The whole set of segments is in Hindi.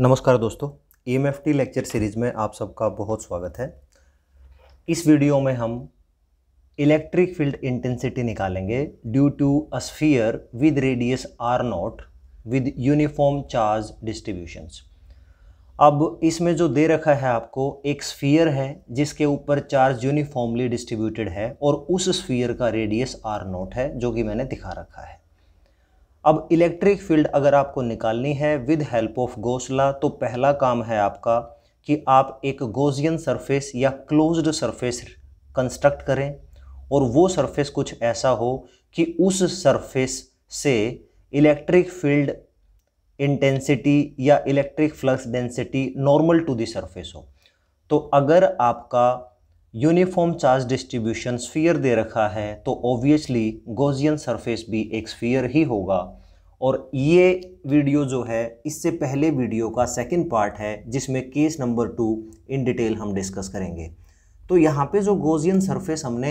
नमस्कार दोस्तों एम लेक्चर सीरीज़ में आप सबका बहुत स्वागत है इस वीडियो में हम इलेक्ट्रिक फील्ड इंटेंसिटी निकालेंगे due to a sphere with radius R nought with uniform charge distributions अब इसमें जो दे रखा है आपको एक स्फीयर है जिसके ऊपर चार्ज यूनिफॉर्मली डिस्ट्रीब्यूटेड है और उस स्फीयर का रेडियस आर नॉट है जो कि मैंने दिखा रखा है अब इलेक्ट्रिक फील्ड अगर आपको निकालनी है विद हेल्प ऑफ गोसला तो पहला काम है आपका कि आप एक गोजियन सरफेस या क्लोज्ड सरफेस कंस्ट्रक्ट करें और वो सरफेस कुछ ऐसा हो कि उस सरफेस से इलेक्ट्रिक फील्ड इंटेंसिटी या electric flux density normal to the surface हो तो अगर आपका यूनिफॉर्म चार्ज डिस्ट्रीब्यूशन स्फीयर दे रखा है तो ऑब्वियसली गोजियन सरफेस भी एक स्फीयर ही होगा और ये वीडियो जो है इससे पहले वीडियो का सेकंड पार्ट है जिसमें case number two in detail हम डिस्कस करेंगे तो यहाँ पे जो गोजियन सरफेस हमने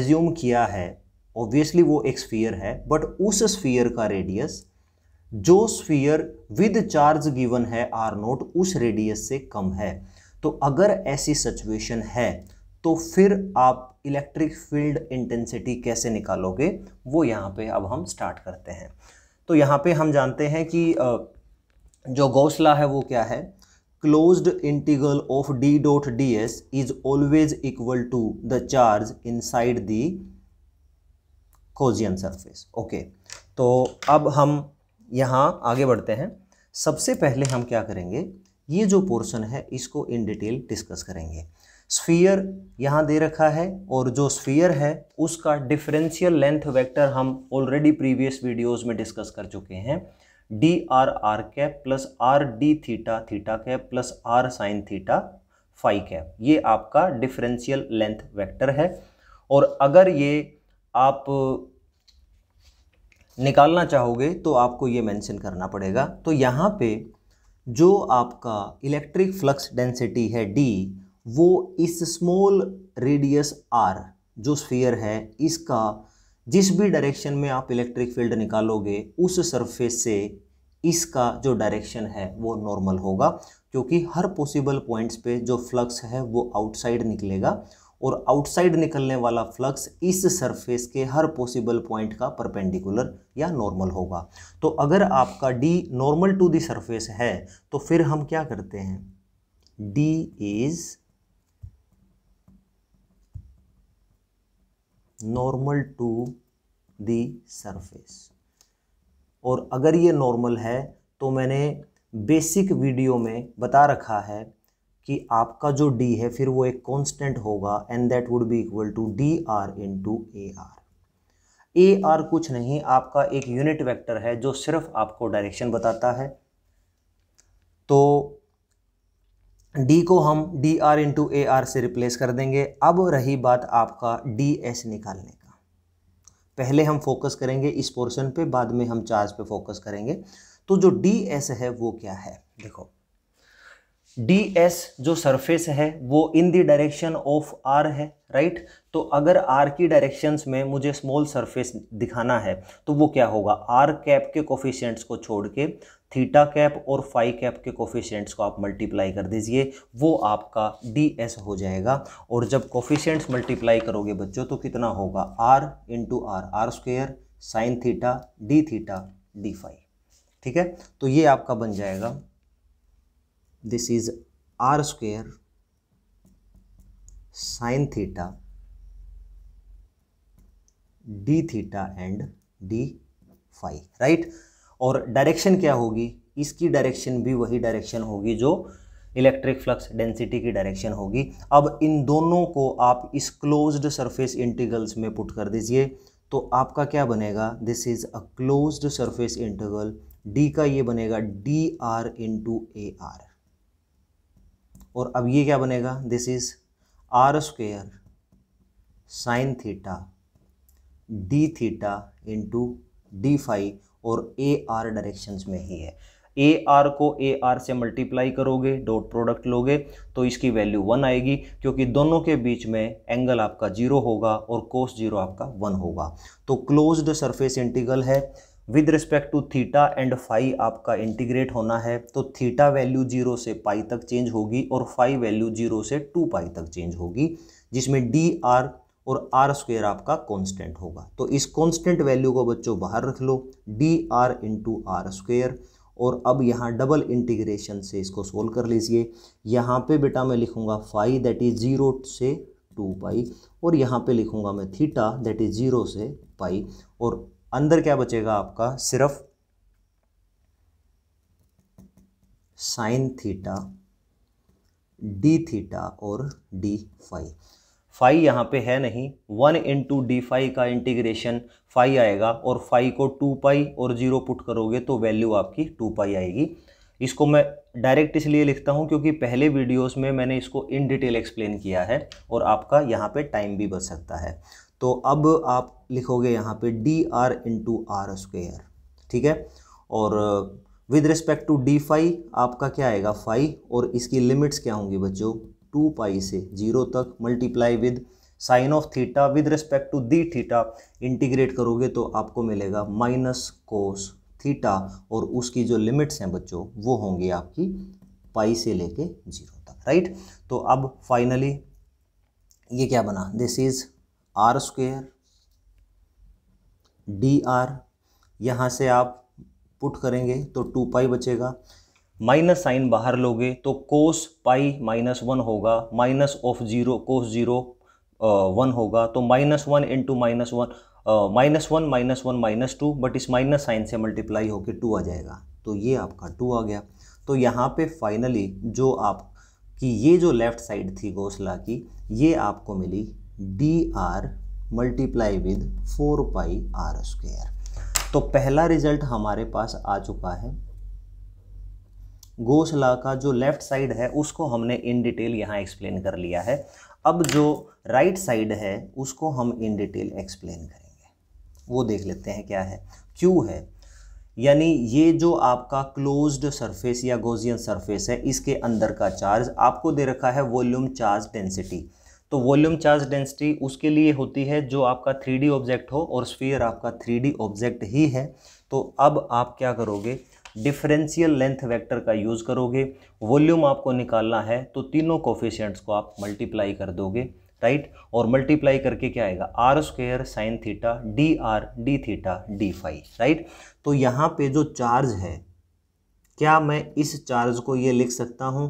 एज्यूम किया है ऑब्वियसली वो एक स्फीयर है बट उस स्फीयर का रेडियस जो स्फीयर विद चार्ज गिवन है आर नोट उस रेडियस से कम है तो अगर ऐसी सिचुएशन है तो फिर आप इलेक्ट्रिक फील्ड इंटेंसिटी कैसे निकालोगे वो यहाँ पे अब हम स्टार्ट करते हैं तो यहाँ पे हम जानते हैं कि जो गौसला है वो क्या है closed integral of D dot D S is always equal to the charge side the Gaussian surface okay तो अब हम यहाँ आगे बढ़ते हैं सबसे पहले हम क्या करेंगे ये जो पोर्शन है इसको इन डिटेल डिस्कस करेंगे स्फीयर यहाँ दे रखा है और जो स्फीयर है उसका डिफरेंशियल लेंथ वेक्टर हम ऑलरेडी प्रीवियस वीडियोस में डिस्कस कर चुके हैं D R R cap plus R D theta theta cap plus R sine theta phi cap ये आपका डिफरेंशियल लेंथ वेक्टर है और अगर ये आप निकालना चाहोगे तो आपको ये मेंशन करना पड़ेगा तो यहाँ पे जो आपका इलेक्ट्रिक फ्लक्स डेंसिटी है डी वो इस स्मॉल रेडियस आर जो स्फीयर है इसका जिस भी डायरेक्शन में आप इलेक्ट्रिक फील्ड निकालोगे उस सरफेस से इसका जो डायरेक्शन है वो नॉर्मल होगा क्योंकि हर पॉसिबल पॉइंट्स पे जो फ्लक्स है वो आउटसाइड निकलेगा और आउटसाइड निकलने वाला फ्लक्स इस सरफेस के हर पॉसिबल पॉइंट का परपेंडिकुलर या नॉर्मल होगा तो अगर आपका D normal to the surface है तो फिर हम क्या करते हैं D is normal to the surface और अगर ये नॉर्मल है तो मैंने बेसिक वीडियो में बता रखा है कि आपका जो डी है फिर वो एक कांस्टेंट होगा and that would be equal to D R into A R A R कुछ नहीं आपका एक यूनिट वेक्टर है जो सिर्फ आपको डायरेक्शन बताता है तो डी को हम D R into A R से रिप्लेस कर देंगे अब रही बात आपका डी एस निकालने का पहले हम फोकस करेंगे इस पोर्शन पे बाद में हम चार्ज पे फोकस करेंगे तो जो डी एस है वो क्या है देखो डी एस जो सरफेस है वो in the direction of R है राइट right? तो अगर आर की डायरेक्शंस में मुझे स्मॉल सरफेस दिखाना है तो वो क्या होगा आर कैप के कोफिशियंट्स को छोड़ के थीटा कैप और फाई कैप के कोफिशियंट्स को आप मल्टीप्लाई कर दीजिए वो आपका डी एस हो जाएगा और जब कोफिशियंट्स मल्टीप्लाई करोगे बच्चों तो कितना होगा R into R R square sine theta D theta D phi ठीक है तो ये आपका बन जाएगा this is r square sine theta d theta and d phi right और डायरेक्शन क्या होगी इसकी डायरेक्शन भी वही डायरेक्शन होगी जो इलेक्ट्रिक फ्लक्स डेंसिटी की डायरेक्शन होगी अब इन दोनों को आप इस क्लोज्ड सरफेस इंटीग्रल्स में पुट कर दीजिए तो आपका क्या बनेगा this is a closed surface integral D का ये बनेगा D R into A R और अब ये क्या बनेगा this is R square sine theta D theta into D phi और ए आर डायरेक्शन में ही है ए आर को ए आर से मल्टीप्लाई करोगे डॉट प्रोडक्ट लोगे तो इसकी वैल्यू वन आएगी क्योंकि दोनों के बीच में एंगल आपका जीरो होगा और कोस जीरो आपका वन होगा तो क्लोज्ड सरफेस इंटीग्रल है with respect to theta and phi आपका इंटीग्रेट होना है तो थीटा वैल्यू जीरो से पाई तक चेंज होगी और फाई वैल्यू जीरो से टू पाई तक चेंज होगी जिसमें डी आर और आर स्क्वेयर आपका कांस्टेंट होगा तो इस कांस्टेंट वैल्यू को बच्चों बाहर रख लो D R into R square और अब यहाँ डबल इंटीग्रेशन से इसको सोल्व कर लीजिए यहाँ पे बेटा मैं लिखूँगा फाई दैट इज़ ज़ीरो से टू पाई और यहाँ पे लिखूँगा मैं थीटा दैट इज़ ज़ीरो से पाई और अंदर क्या बचेगा आपका सिर्फ साइन थीटा डी थीटा और डी फाई फाई यहाँ पे है नहीं वन इंटू डी फाई का इंटीग्रेशन फाई आएगा और फाई को टू पाई और जीरो पुट करोगे तो वैल्यू आपकी टू पाई आएगी इसको मैं डायरेक्ट इसलिए लिखता हूँ क्योंकि पहले वीडियोस में मैंने इसको इन डिटेल एक्सप्लेन किया है और आपका यहाँ पे टाइम भी बच सकता है तो अब आप लिखोगे यहाँ पे D R into R square ठीक है और with respect to D phi आपका क्या आएगा फाई और इसकी लिमिट्स क्या होंगी बच्चों टू पाई से जीरो तक multiply with sine of theta with respect to the theta integrate करोगे तो आपको मिलेगा माइनस कोस थीटा और उसकी जो लिमिट्स हैं बच्चों वो होंगी आपकी पाई से लेके जीरो तक राइट तो अब फाइनली ये क्या बना this is R square D R यहाँ से आप पुट करेंगे तो टू पाई बचेगा माइनस साइन बाहर लोगे तो कोस पाई माइनस वन होगा minus of zero cos zero one होगा तो minus one into minus one minus one minus one minus two but इस माइनस साइन से मल्टीप्लाई होकर टू आ जाएगा तो ये आपका टू आ गया तो यहाँ पे फाइनली जो आप कि ये जो लेफ़्ट साइड थी घोसला की ये आपको मिली D R multiply with four pi R square तो पहला रिजल्ट हमारे पास आ चुका है घोसला का जो लेफ्ट साइड है उसको हमने इन डिटेल यहाँ एक्सप्लेन कर लिया है अब जो राइट right साइड है उसको हम इन डिटेल एक्सप्लेन करेंगे वो देख लेते हैं क्या है क्यू है यानी ये जो आपका क्लोज्ड सरफेस या गोजियन सरफेस है इसके अंदर का चार्ज आपको दे रखा है वॉल्यूम चार्ज डेंसिटी तो वॉल्यूम चार्ज डेंसिटी उसके लिए होती है जो आपका थ्री ऑब्जेक्ट हो और स्फीयर आपका थ्री ऑब्जेक्ट ही है तो अब आप क्या करोगे डिफरेंशियल लेंथ वेक्टर का यूज़ करोगे वॉल्यूम आपको निकालना है तो तीनों कोफिशियंट्स को आप मल्टीप्लाई कर दोगे राइट और मल्टीप्लाई करके क्या आएगा R square sine theta D R D theta D phi right तो यहाँ पे जो चार्ज है क्या मैं इस चार्ज को ये लिख सकता हूँ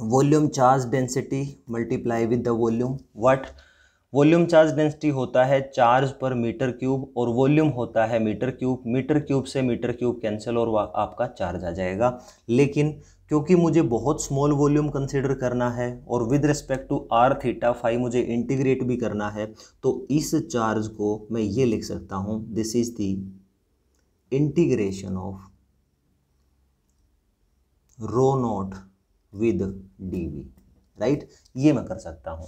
volume charge density multiply with the volume what volume charge density होता है चार्ज पर मीटर क्यूब और वॉल्यूम होता है मीटर क्यूब मीटर क्यूब से मीटर क्यूब कैंसिल और आपका चार्ज आ जाएगा लेकिन क्योंकि मुझे बहुत स्मॉल वॉल्यूम कंसिडर करना है और with respect to R theta phi मुझे इंटीग्रेट भी करना है तो इस चार्ज को मैं ये लिख सकता हूँ this is the integration of rho naught with D V right ये मैं कर सकता हूँ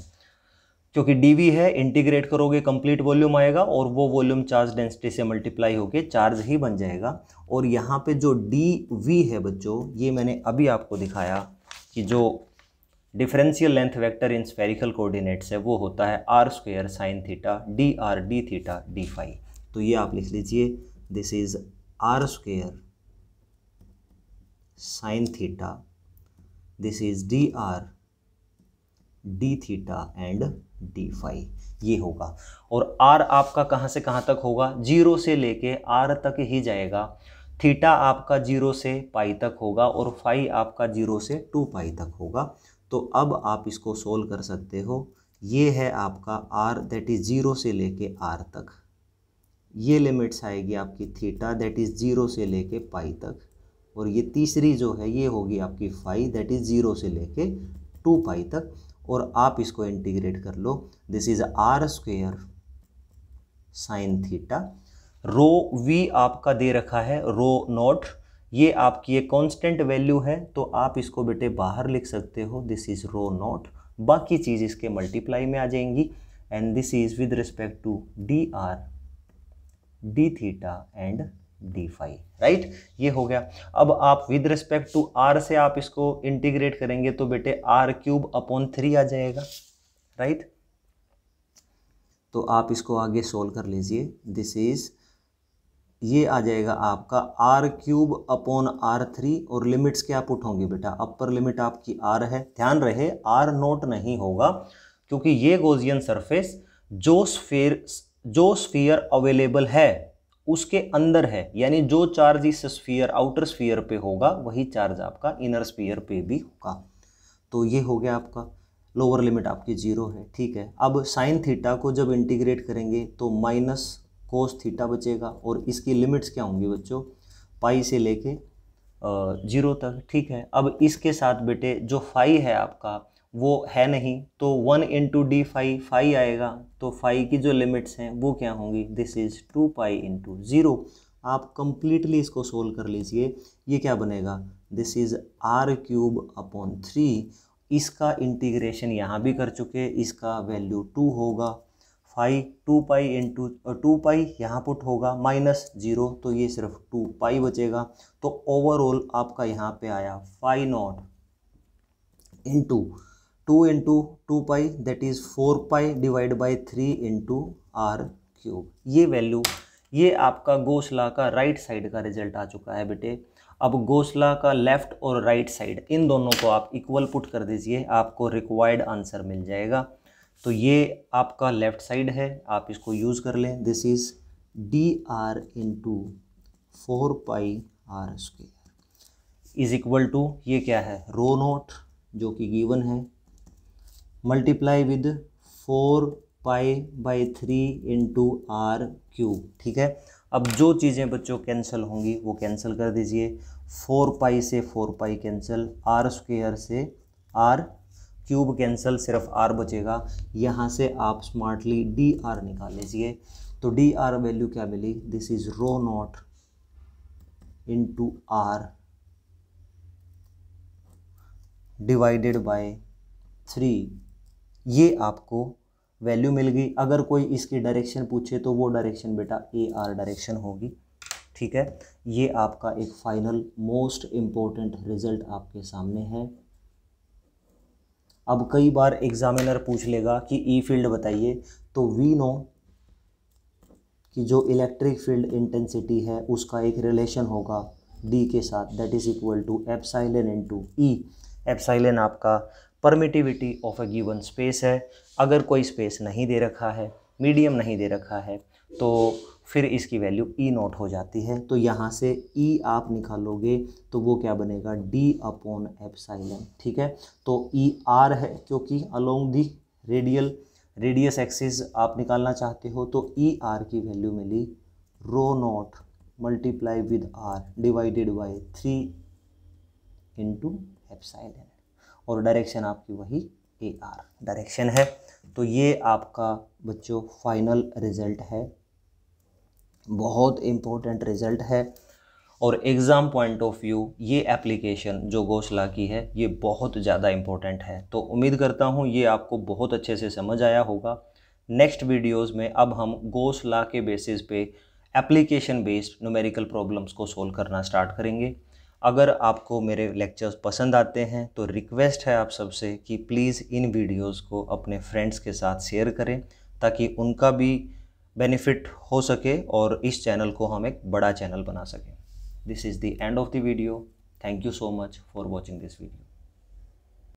क्योंकि डीवी है इंटीग्रेट करोगे कंप्लीट वॉल्यूम आएगा और वो वॉल्यूम चार्ज डेंसिटी से मल्टीप्लाई होके चार्ज ही बन जाएगा और यहाँ पे जो डी वी है बच्चों ये मैंने अभी आपको दिखाया कि जो differential length vector in spherical coordinates है वो होता है R square sine theta D R D theta D phi तो ये आप लिख लीजिए this is R square sine theta this is D R D theta and D phi ये होगा और आर आपका कहाँ से कहाँ तक होगा जीरो से लेके आर तक ही जाएगा थीटा आपका जीरो से पाई तक होगा और फाई आपका जीरो से टू पाई तक होगा तो अब आप इसको सोल्व कर सकते हो ये है आपका आर दैट इज़ जीरो से लेके आर तक ये लिमिट्स आएगी आपकी थीटा दैट इज़ जीरो से लेके पाई तक और ये तीसरी जो है ये होगी आपकी फाइव दैट इज़ ज़ीरो से लेके टू पाई तक और आप इसको इंटीग्रेट कर लो this is R square sine theta rho V आपका दे रखा है रो नॉट ये आपकी एक कांस्टेंट वैल्यू है तो आप इसको बेटे बाहर लिख सकते हो दिस इज़ रो नॉट बाकी चीज़ इसके मल्टीप्लाई में आ जाएंगी and this is with respect to D R D theta and D phi right ये हो गया अब आप विद रिस्पेक्ट टू आर से आप इसको इंटीग्रेट करेंगे तो बेटे आर क्यूब अपॉन थ्री आ जाएगा राइट तो आप इसको आगे सोल्व कर लीजिए दिस इज ये आ जाएगा आपका R cube upon R three और लिमिट्स क्या पुट होंगे बेटा अपर लिमिट आपकी आर है ध्यान रहे आर नोट नहीं होगा क्योंकि ये गोजियन सरफेस जो स्फेयर जो स्फीयर अवेलेबल है उसके अंदर है यानी जो चार्ज इस स्फीयर आउटर स्फीयर पे होगा वही चार्ज आपका इनर स्फीयर पे भी होगा तो ये हो गया आपका लोअर लिमिट आपकी जीरो है ठीक है अब साइन थीटा को जब इंटीग्रेट करेंगे तो माइनस कोस थीटा बचेगा और इसकी लिमिट्स क्या होंगी बच्चों पाई से लेके जीरो तक ठीक है अब इसके साथ बेटे जो फाई है आपका वो है नहीं तो one into D phi phi आएगा तो फाई की जो लिमिट्स हैं वो क्या होंगी this is two pi into zero आप कंप्लीटली इसको सोल्व कर लीजिए ये क्या बनेगा this is R cube upon three इसका इंटीग्रेशन यहाँ भी कर चुके इसका वैल्यू टू होगा phi two pi into two pi यहाँ पुट होगा माइनस जीरो तो ये सिर्फ टू पाई बचेगा तो ओवरऑल आपका यहाँ पे आया phi naught into two into two pi that is four pi divide by three into R cube ये वैल्यू ये आपका घोसला का राइट साइड का रिजल्ट आ चुका है बेटे अब घोसला का लेफ्ट और राइट साइड इन दोनों को आप इक्वल पुट कर दीजिए आपको रिक्वायर्ड आंसर मिल जाएगा तो ये आपका लेफ्ट साइड है आप इसको यूज़ कर लें this is D R into four pi R square is equal to ये क्या है रो नोट जो कि गिवन है multiply with four pi by three into R cube ठीक है अब जो चीज़ें बच्चों कैंसिल होंगी वो कैंसिल कर दीजिए फोर पाई से four pi cancel R square से आर क्यूब कैंसिल सिर्फ आर बचेगा यहाँ से आप स्मार्टली डी आर निकाल लीजिए तो डी आर वैल्यू क्या मिली this is rho naught into R divided by three ये आपको वैल्यू मिल गई अगर कोई इसकी डायरेक्शन पूछे तो वो डायरेक्शन बेटा ए आर डायरेक्शन होगी ठीक है ये आपका एक फाइनल मोस्ट इम्पोर्टेंट रिजल्ट आपके सामने है अब कई बार एग्जामिनर पूछ लेगा कि ई e फील्ड बताइए तो वी नो कि जो इलेक्ट्रिक फील्ड इंटेंसिटी है उसका एक रिलेशन होगा डी के साथ that is equal to epsilon into E epsilon आपका permittivity of a given space है अगर कोई स्पेस नहीं दे रखा है मीडियम नहीं दे रखा है तो फिर इसकी वैल्यू ई नोट हो जाती है तो यहाँ से ई e आप निकालोगे तो वो क्या बनेगा डी अपॉन एप्साइलन ठीक है तो ई e आर है क्योंकि along the radial radius axis आप निकालना चाहते हो तो ई e आर की वैल्यू मिली rho naught multiply with R divided by three into epsilon और डायरेक्शन आपकी वही ए आर डायरेक्शन है तो ये आपका बच्चों फाइनल रिजल्ट है बहुत इम्पोर्टेंट रिजल्ट है और एग्ज़ाम पॉइंट ऑफ व्यू ये एप्लीकेशन जो घोसला की है ये बहुत ज़्यादा इम्पोर्टेंट है तो उम्मीद करता हूँ ये आपको बहुत अच्छे से समझ आया होगा नेक्स्ट वीडियोस में अब हम घोसला के बेसिस पे एप्लीकेशन बेस्ड न्यूमेरिकल प्रॉब्लम्स को सोल्व करना स्टार्ट करेंगे अगर आपको मेरे लेक्चर्स पसंद आते हैं तो रिक्वेस्ट है आप सबसे कि प्लीज़ इन वीडियोस को अपने फ्रेंड्स के साथ शेयर करें ताकि उनका भी बेनिफिट हो सके और इस चैनल को हम एक बड़ा चैनल बना सकें this is the end of the video thank you so much for watching this video